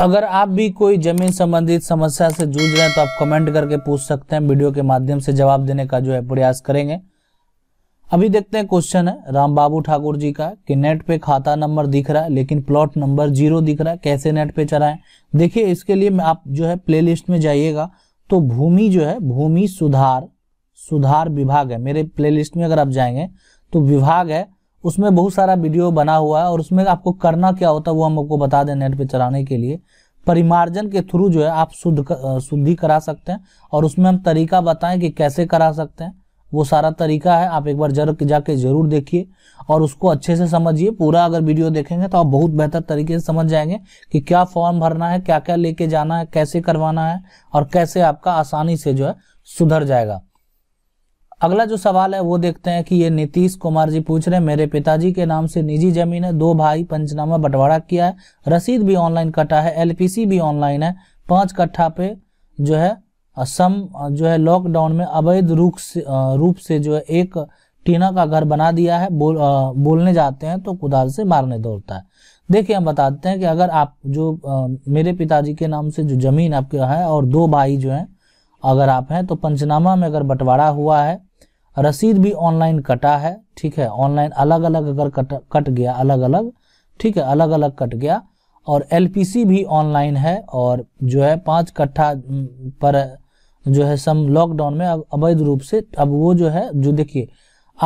अगर आप भी कोई जमीन संबंधित समस्या से जूझ रहे हैं तो आप कमेंट करके पूछ सकते हैं वीडियो के माध्यम से जवाब देने का जो है प्रयास करेंगे अभी देखते हैं क्वेश्चन है राम बाबू ठाकुर जी का कि नेट पे खाता नंबर दिख रहा है लेकिन प्लॉट नंबर जीरो दिख रहा है कैसे नेट पे चलाएं देखिए इसके लिए आप जो है प्लेलिस्ट में जाइएगा तो भूमि जो है भूमि सुधार सुधार विभाग है मेरे प्लेलिस्ट में अगर आप जाएंगे तो विभाग है उसमें बहुत सारा वीडियो बना हुआ है और उसमें आपको करना क्या होता है वो हम आपको बता दें नेट पे चलाने के लिए परिमार्जन के थ्रू जो है आप शुद्ध शुद्धि करा सकते हैं और उसमें हम तरीका बताएं कि कैसे करा सकते हैं वो सारा तरीका है आप एक बार जर जाके जरूर देखिए और उसको अच्छे से समझिए पूरा अगर वीडियो देखेंगे तो आप बहुत बेहतर तरीके से समझ जाएंगे कि क्या फॉर्म भरना है क्या क्या लेके जाना है कैसे करवाना है और कैसे आपका आसानी से जो है सुधर जाएगा अगला जो सवाल है वो देखते हैं कि ये नीतीश कुमार जी पूछ रहे हैं मेरे पिताजी के नाम से निजी जमीन है दो भाई पंचनामा बंटवारा किया है रसीद भी ऑनलाइन कटा है एलपीसी भी ऑनलाइन है पांच कट्ठा पे जो है सम जो है लॉकडाउन में अवैध रूप से रूप से जो है एक टीना का घर बना दिया है बोल आ, बोलने जाते हैं तो कुदाल से मारने दौड़ता है देखिए हम बताते हैं कि अगर आप जो आ, मेरे पिताजी के नाम से जो जमीन आपके है और दो भाई जो हैं अगर आप हैं तो पंचनामा में अगर बंटवारा हुआ है रसीद भी ऑनलाइन कटा है ठीक है ऑनलाइन अलग अलग अगर कट कट गया अलग अलग ठीक है अलग अलग कट गया और एलपीसी भी ऑनलाइन है और जो है पाँच कट्ठा पर जो है सम लॉकडाउन में अवैध रूप से अब वो जो है जो देखिए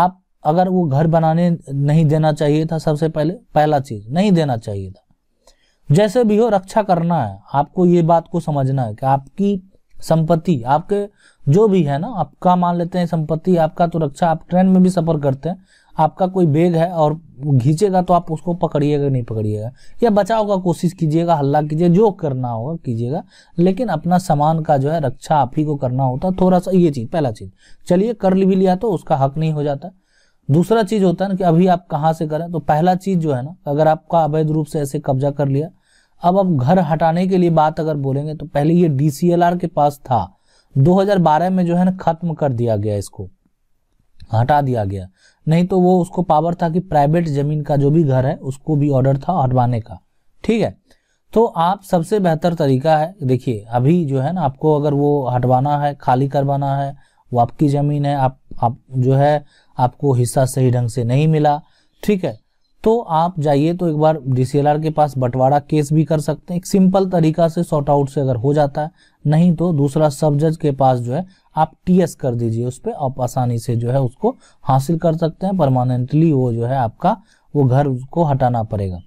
आप अगर वो घर बनाने नहीं देना चाहिए था सबसे पहले पहला चीज नहीं देना चाहिए था जैसे भी हो रक्षा करना है आपको ये बात को समझना है कि आपकी संपत्ति आपके जो भी है ना आपका मान लेते हैं संपत्ति आपका तो रक्षा आप ट्रेन में भी सफर करते हैं आपका कोई बेग है और घींचेगा तो आप उसको पकड़िएगा नहीं पकड़िएगा या बचाव का कोशिश कीजिएगा हल्ला कीजिए जो करना होगा कीजिएगा लेकिन अपना सामान का जो है रक्षा आप ही को करना होता थोड़ा सा ये चीज़ पहला चीज़ चलिए कर भी लिया तो उसका हक नहीं हो जाता दूसरा चीज़ होता है ना कि अभी आप कहाँ से करें तो पहला चीज़ जो है ना अगर आपका अवैध रूप से ऐसे कब्जा कर लिया अब अब घर हटाने के लिए बात अगर बोलेंगे तो पहले ये डीसीएलआर के पास था 2012 में जो है ना खत्म कर दिया गया इसको हटा दिया गया नहीं तो वो उसको पावर था कि प्राइवेट जमीन का जो भी घर है उसको भी ऑर्डर था हटवाने का ठीक है तो आप सबसे बेहतर तरीका है देखिए अभी जो है ना आपको अगर वो हटवाना है खाली करवाना है वो आपकी ज़मीन है आप आप जो है आपको हिस्सा सही ढंग से नहीं मिला ठीक है तो आप जाइए तो एक बार डीसीएलआर के पास बंटवारा केस भी कर सकते हैं एक सिंपल तरीका से शॉर्ट आउट से अगर हो जाता है नहीं तो दूसरा सब जज के पास जो है आप टीएस कर दीजिए उस पर आप आसानी से जो है उसको हासिल कर सकते हैं परमानेंटली वो जो है आपका वो घर उसको हटाना पड़ेगा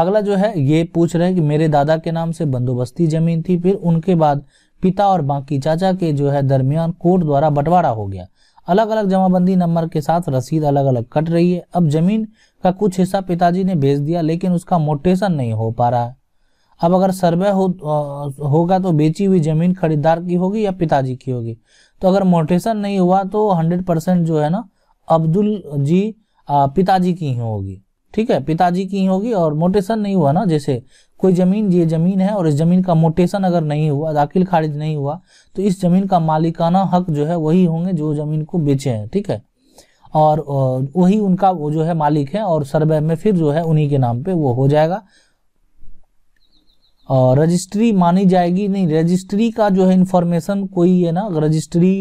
अगला जो है ये पूछ रहे हैं कि मेरे दादा के नाम से बंदोबस्ती जमीन थी फिर उनके बाद पिता और बाकी चाचा के जो है दरमियान कोर्ट द्वारा बंटवारा हो गया अलग अलग जमाबंदी नंबर के साथ रसीद अलग अलग कट रही है अब जमीन का कुछ हिस्सा पिताजी ने भेज दिया लेकिन उसका मोटेशन नहीं हो पा रहा है अब अगर सर्वे हो होगा तो बेची हुई जमीन खरीदार की होगी या पिताजी की होगी तो अगर मोटेशन नहीं हुआ तो 100 परसेंट जो है ना अब्दुल जी पिताजी की ही होगी ठीक है पिताजी की होगी और मोटेशन नहीं हुआ ना जैसे कोई जमीन ये जमीन है और इस जमीन का मोटेशन अगर नहीं हुआ दाखिल खारिज नहीं हुआ तो इस जमीन का मालिकाना हक जो है वही होंगे जो जमीन को बेचे हैं ठीक है और वही उनका वो जो है मालिक है और सर्वे में फिर जो है उन्हीं के नाम पे वो हो जाएगा और रजिस्ट्री मानी जाएगी नहीं रजिस्ट्री का जो है इन्फॉर्मेशन कोई है ना रजिस्ट्री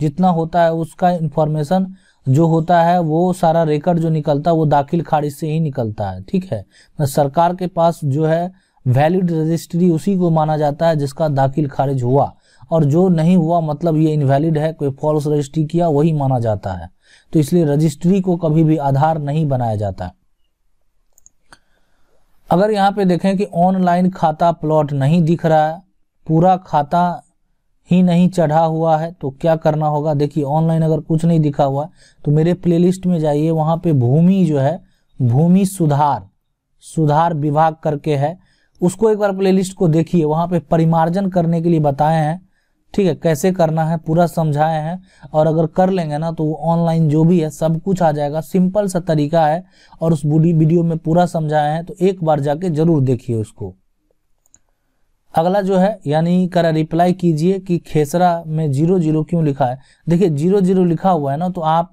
जितना होता है उसका इंफॉर्मेशन जो होता है वो सारा रिकॉर्ड जो निकलता है वो दाखिल खारिज से ही निकलता है ठीक है सरकार के पास जो है वैलिड रजिस्ट्री उसी को माना जाता है जिसका दाखिल खारिज हुआ और जो नहीं हुआ मतलब ये इनवैलिड है कोई फॉल्स रजिस्ट्री किया वही माना जाता है तो इसलिए रजिस्ट्री को कभी भी आधार नहीं बनाया जाता अगर यहाँ पे देखें कि ऑनलाइन खाता प्लॉट नहीं दिख रहा है पूरा खाता ही नहीं चढ़ा हुआ है तो क्या करना होगा देखिए ऑनलाइन अगर कुछ नहीं दिखा हुआ है तो मेरे प्लेलिस्ट में जाइए वहाँ पे भूमि जो है भूमि सुधार सुधार विभाग करके है उसको एक बार प्लेलिस्ट को देखिए वहाँ पे परिमार्जन करने के लिए बताए हैं ठीक है कैसे करना है पूरा समझाए हैं और अगर कर लेंगे ना तो वो ऑनलाइन जो भी है सब कुछ आ जाएगा सिंपल सा तरीका है और उस वीडियो में पूरा समझाए हैं तो एक बार जाके जरूर देखिए उसको अगला जो है यानी करा रिप्लाई कीजिए कि खेसरा में जीरो जीरो क्यों लिखा है देखिए जीरो जीरो लिखा हुआ है ना तो आप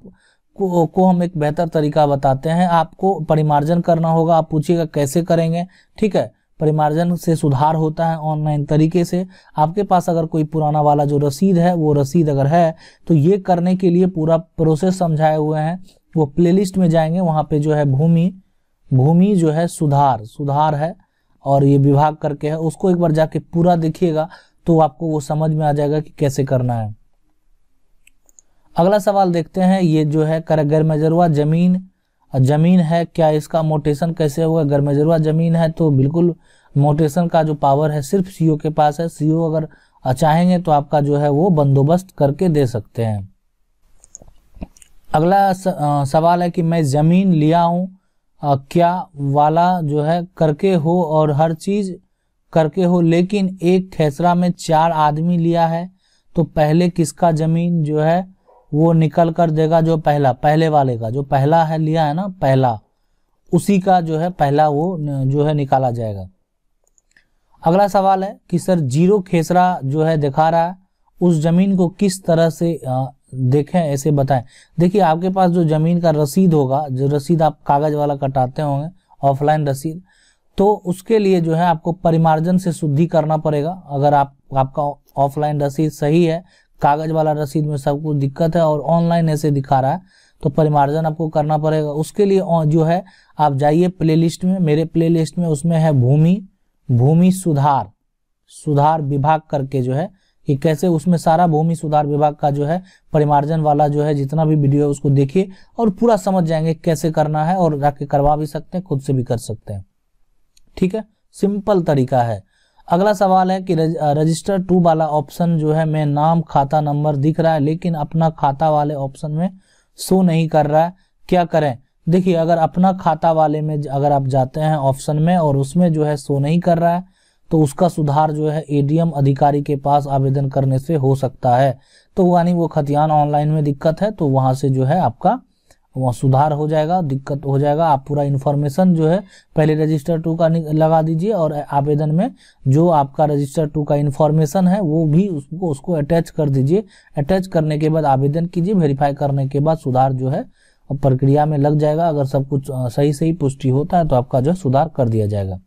को, को हम एक बेहतर तरीका बताते हैं आपको परिमार्जन करना होगा आप पूछिएगा कैसे करेंगे ठीक है परिमार्जन से सुधार होता है ऑनलाइन तरीके से आपके पास अगर कोई पुराना वाला जो रसीद है वो रसीद अगर है तो ये करने के लिए पूरा प्रोसेस समझाए हुए हैं वो प्लेलिस्ट में जाएंगे वहाँ पे जो है भूमि भूमि जो है सुधार सुधार है और ये विभाग करके है उसको एक बार जाके पूरा देखिएगा तो आपको वो समझ में आ जाएगा कि कैसे करना है अगला सवाल देखते हैं ये जो है गैर मेजरवा जमीन जमीन है क्या इसका मोटेशन कैसे होगा गैर मेजरवा जमीन है तो बिल्कुल मोटेशन का जो पावर है सिर्फ सीओ के पास है सीओ अगर चाहेंगे तो आपका जो है वो बंदोबस्त करके दे सकते हैं अगला सवाल है कि मैं ज़मीन लिया हूं क्या वाला जो है करके हो और हर चीज करके हो लेकिन एक खेसरा में चार आदमी लिया है तो पहले किसका जमीन जो है वो निकल कर देगा जो पहला पहले वाले का जो पहला है लिया है ना पहला उसी का जो है पहला वो जो है निकाला जाएगा अगला सवाल है कि सर जीरो खेसरा जो है दिखा रहा है उस जमीन को किस तरह से देखें ऐसे बताएं देखिए आपके पास जो ज़मीन का रसीद होगा जो रसीद आप कागज़ वाला कटाते होंगे ऑफलाइन रसीद तो उसके लिए जो है आपको परिमार्जन से शुद्धि करना पड़ेगा अगर आप आपका ऑफलाइन रसीद सही है कागज़ वाला रसीद में सब कुछ दिक्कत है और ऑनलाइन ऐसे दिखा रहा है तो परिमार्जन आपको करना पड़ेगा उसके लिए जो है आप जाइए प्लेलिस्ट में मेरे प्लेलिस्ट में उसमें है भूमि भूमि सुधार सुधार विभाग करके जो है कि कैसे उसमें सारा भूमि सुधार विभाग का जो है परिमार्जन वाला जो है जितना भी वीडियो है उसको देखिए और पूरा समझ जाएंगे कैसे करना है और जाके करवा भी सकते हैं खुद से भी कर सकते हैं ठीक है सिंपल तरीका है अगला सवाल है कि रज, रजिस्टर टू वाला ऑप्शन जो है मैं नाम खाता नंबर दिख रहा है लेकिन अपना खाता वाले ऑप्शन में शो नहीं कर रहा है क्या करें देखिए अगर अपना खाता वाले में अगर आप जाते हैं ऑप्शन में और उसमें जो है शो नहीं कर रहा है तो उसका सुधार जो है एडीएम अधिकारी के पास आवेदन करने से हो सकता है तो यानी वो खतियान ऑनलाइन में दिक्कत है तो वहां से जो है आपका वहाँ सुधार हो जाएगा दिक्कत हो जाएगा आप पूरा इन्फॉर्मेशन जो है पहले रजिस्टर टू का लगा दीजिए और आवेदन में जो आपका रजिस्टर टू का इन्फॉर्मेशन है वो भी उसको उसको अटैच कर दीजिए अटैच करने के बाद आवेदन कीजिए वेरीफाई करने के बाद सुधार जो है प्रक्रिया में लग जाएगा अगर सब कुछ सही सही पुष्टि होता है तो आपका जो है सुधार कर दिया जाएगा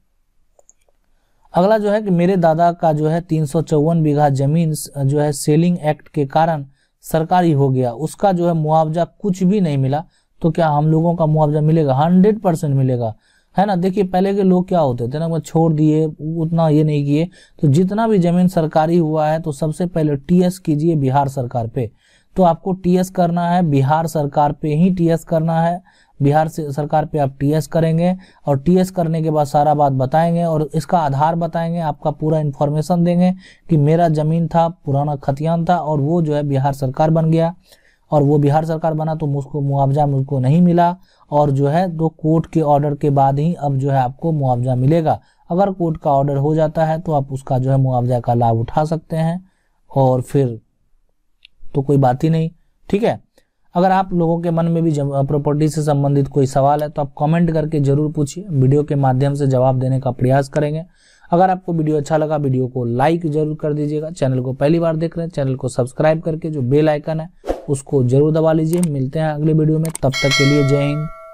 अगला जो है कि मेरे दादा का जो है तीन बीघा जमीन जो है सेलिंग एक्ट के कारण सरकारी हो गया उसका जो है मुआवजा कुछ भी नहीं मिला तो क्या हम लोगों का मुआवजा मिलेगा हंड्रेड परसेंट मिलेगा है ना देखिए पहले के लोग क्या होते थे ना वो छोड़ दिए उतना ये नहीं किए तो जितना भी जमीन सरकारी हुआ है तो सबसे पहले टीएस कीजिए बिहार सरकार पे तो आपको टीएस करना है बिहार सरकार पे ही टीएस करना है बिहार से सरकार पे आप टीएस करेंगे और टीएस करने के बाद सारा बात बताएंगे और इसका आधार बताएंगे आपका पूरा इन्फॉर्मेशन देंगे कि मेरा ज़मीन था पुराना खतियान था और वो जो है बिहार सरकार बन गया और वो बिहार सरकार बना तो मुझको मुआवजा मुझको नहीं मिला और जो है तो कोर्ट के ऑर्डर के बाद ही अब जो है आपको मुआवजा मिलेगा अगर कोर्ट का ऑर्डर हो जाता है तो आप उसका जो है मुआवजा का लाभ उठा सकते हैं और फिर तो कोई बात ही नहीं ठीक है अगर आप लोगों के मन में भी प्रॉपर्टी से संबंधित कोई सवाल है तो आप कमेंट करके जरूर पूछिए वीडियो के माध्यम से जवाब देने का प्रयास करेंगे अगर आपको वीडियो अच्छा लगा वीडियो को लाइक जरूर कर दीजिएगा चैनल को पहली बार देख रहे हैं चैनल को सब्सक्राइब करके जो बेल आइकन है उसको जरूर दबा लीजिए मिलते हैं अगले वीडियो में तब तक के लिए जय हिंद